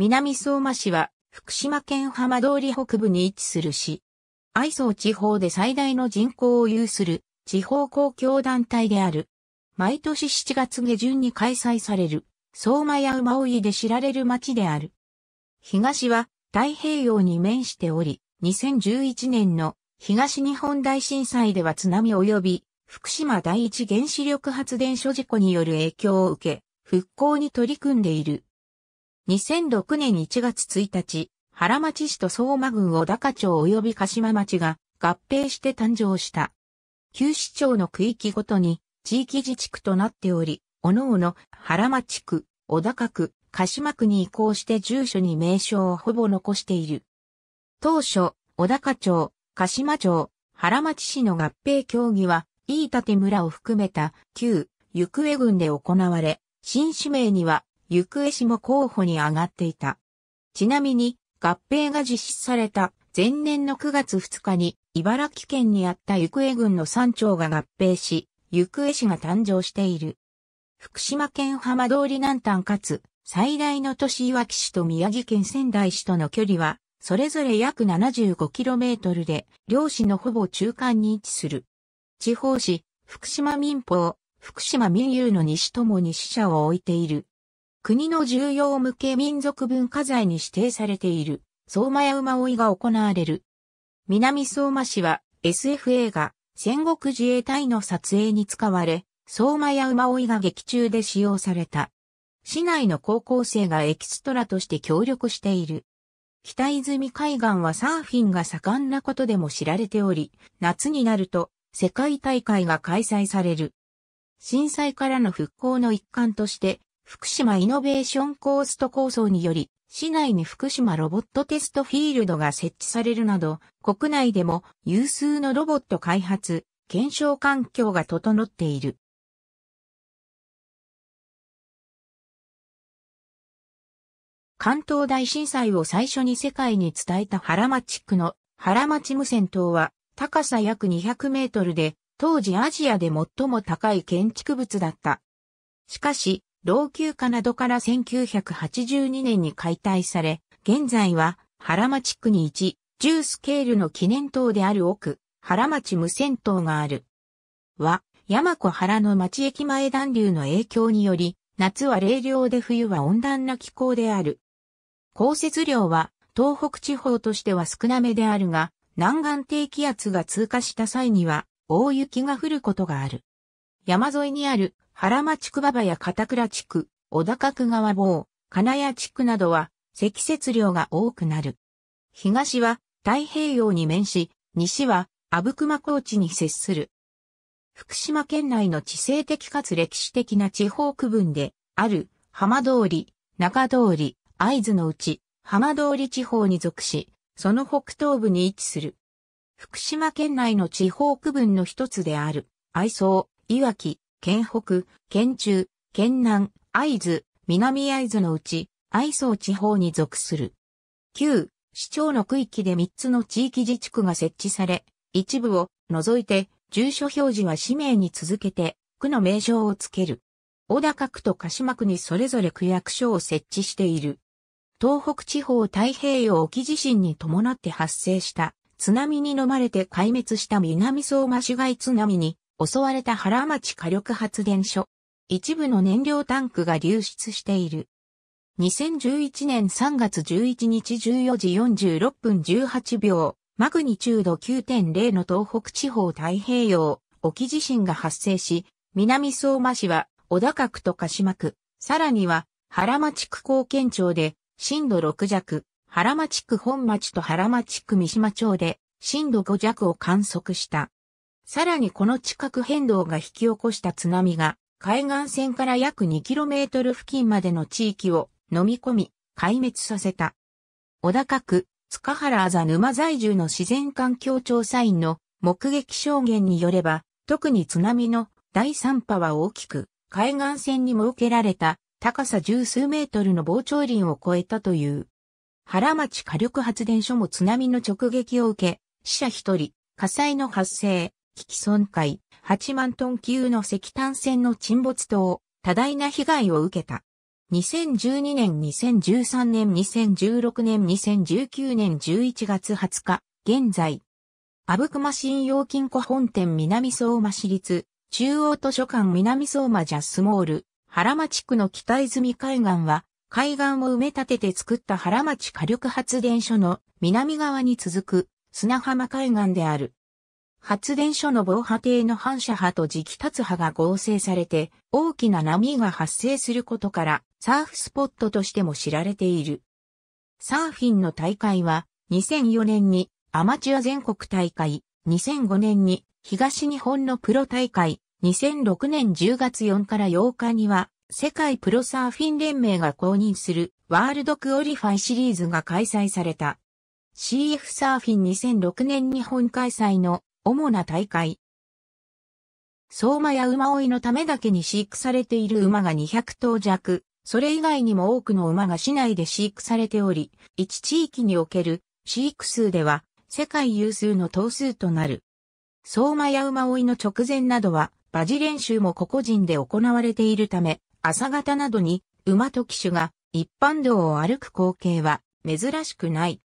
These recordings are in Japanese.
南相馬市は福島県浜通り北部に位置する市。愛荘地方で最大の人口を有する地方公共団体である。毎年7月下旬に開催される相馬や馬追で知られる町である。東は太平洋に面しており、2011年の東日本大震災では津波及び福島第一原子力発電所事故による影響を受け、復興に取り組んでいる。2006年1月1日、原町市と相馬郡小高町及び鹿島町が合併して誕生した。旧市町の区域ごとに地域自治区となっており、おのおの原町区、小高区、鹿島区に移行して住所に名称をほぼ残している。当初、小高町、鹿島町、原町市の合併協議は、飯舘村を含めた旧、行方郡で行われ、新市名には行方氏も候補に上がっていた。ちなみに、合併が実施された前年の9月2日に、茨城県にあった行方郡の山町が合併し、行方市が誕生している。福島県浜通り南端かつ、最大の都市岩城市と宮城県仙台市との距離は、それぞれ約 75km で、両市のほぼ中間に位置する。地方市、福島民法、福島民友の西ともに支社を置いている。国の重要無形民族文化財に指定されている、相馬や馬追が行われる。南相馬市は SF 映画、戦国自衛隊の撮影に使われ、相馬や馬追が劇中で使用された。市内の高校生がエキストラとして協力している。北泉海岸はサーフィンが盛んなことでも知られており、夏になると世界大会が開催される。震災からの復興の一環として福島イノベーションコースト構想により、市内に福島ロボットテストフィールドが設置されるなど、国内でも有数のロボット開発、検証環境が整っている。関東大震災を最初に世界に伝えた原町区の原町無線塔は高さ約200メートルで当時アジアで最も高い建築物だった。しかし老朽化などから1982年に解体され、現在は原町区に1、10スケールの記念塔である奥、原町無線塔がある。は、山古原の町駅前暖流の影響により、夏は冷涼で冬は温暖な気候である。降雪量は東北地方としては少なめであるが、南岸低気圧が通過した際には大雪が降ることがある。山沿いにある原町区馬場や片倉地区、小高区川坊、金谷地区などは積雪量が多くなる。東は太平洋に面し、西は阿武隈高地に接する。福島県内の地政的かつ歴史的な地方区分である浜通り、中通り、合図のうち浜通り地方に属し、その北東部に位置する。福島県内の地方区分の一つである、愛想、いわき、県北、県中、県南、会津、南会津のうち、愛想地方に属する。旧、市町の区域で3つの地域自治区が設置され、一部を除いて、住所表示は氏名に続けて、区の名称をつける。小高区と鹿島区にそれぞれ区役所を設置している。東北地方太平洋沖地震に伴って発生した津波に飲まれて壊滅した南相馬市街津波に襲われた原町火力発電所。一部の燃料タンクが流出している。2011年3月11日14時46分18秒、マグニチュード9.0の東北地方太平洋沖地震が発生し、南相馬市は小高区と鹿島区、さらには原町区高県庁で震度6弱、原町区本町と原町区三島町で震度5弱を観測した。さらにこの地殻変動が引き起こした津波が、海岸線から約 2km 付近までの地域を飲み込み、壊滅させた。小高区、塚原あざ沼在住の自然環境調査員の目撃証言によれば、特に津波の第3波は大きく、海岸線に設けられた高さ十数メートルの膨張林を越えたという。原町火力発電所も津波の直撃を受け、死者1人、火災の発生、機器損壊、8万トン級の石炭船の沈没等、多大な被害を受けた。2012年、2013年、2016年、2019年11月20日、現在、阿武隈信用金庫本店南相馬市立、中央図書館南相馬ジャスモール、原町区の北泉海岸は、海岸を埋め立てて作った原町火力発電所の南側に続く砂浜海岸である。発電所の防波堤の反射波と磁気立波が合成されて大きな波が発生することからサーフスポットとしても知られている。サーフィンの大会は2004年にアマチュア全国大会、2005年に東日本のプロ大会、2006年10月4から8日には世界プロサーフィン連盟が公認するワールドクオリファイシリーズが開催された。CF サーフィン2006年日本開催の主な大会。相馬や馬追いのためだけに飼育されている馬が200頭弱、それ以外にも多くの馬が市内で飼育されており、一地域における飼育数では世界有数の頭数となる。相馬や馬追いの直前などは、馬事練習も個々人で行われているため、朝方などに馬と騎手が一般道を歩く光景は珍しくない。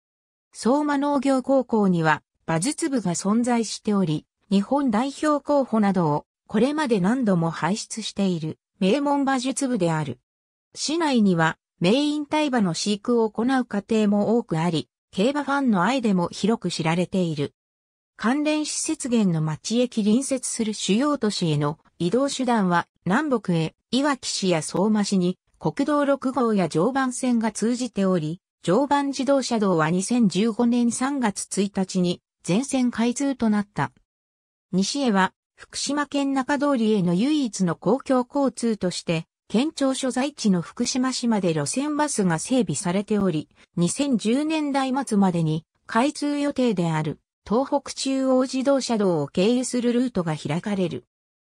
相馬農業高校には馬術部が存在しており、日本代表候補などをこれまで何度も輩出している名門馬術部である。市内には名員体馬の飼育を行う家庭も多くあり、競馬ファンの愛でも広く知られている。関連施設源の町駅隣接する主要都市への移動手段は南北へ、いわき市や相馬市に国道6号や常磐線が通じており、常磐自動車道は2015年3月1日に全線開通となった。西へは福島県中通りへの唯一の公共交通として、県庁所在地の福島市まで路線バスが整備されており、2010年代末までに開通予定である東北中央自動車道を経由するルートが開かれる。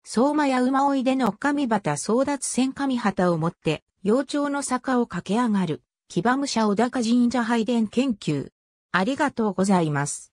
相馬や馬追での上畑争奪戦上畑をもって、幼鳥の坂を駆け上がる、騎馬武者小高神社拝殿研究。ありがとうございます。